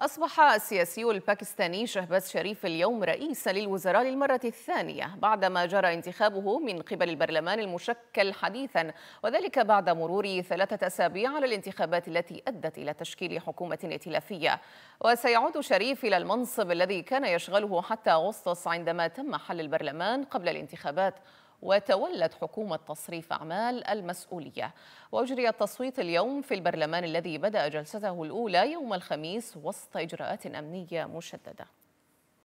أصبح السياسي الباكستاني شهباز شريف اليوم رئيسا للوزراء للمرة الثانية بعدما جرى انتخابه من قبل البرلمان المشكل حديثا وذلك بعد مرور ثلاثة أسابيع على الانتخابات التي أدت إلى تشكيل حكومة ائتلافية وسيعود شريف إلى المنصب الذي كان يشغله حتى أغسطس عندما تم حل البرلمان قبل الانتخابات وتولت حكومة تصريف أعمال المسؤولية وأجري التصويت اليوم في البرلمان الذي بدأ جلسته الأولى يوم الخميس وسط إجراءات أمنية مشددة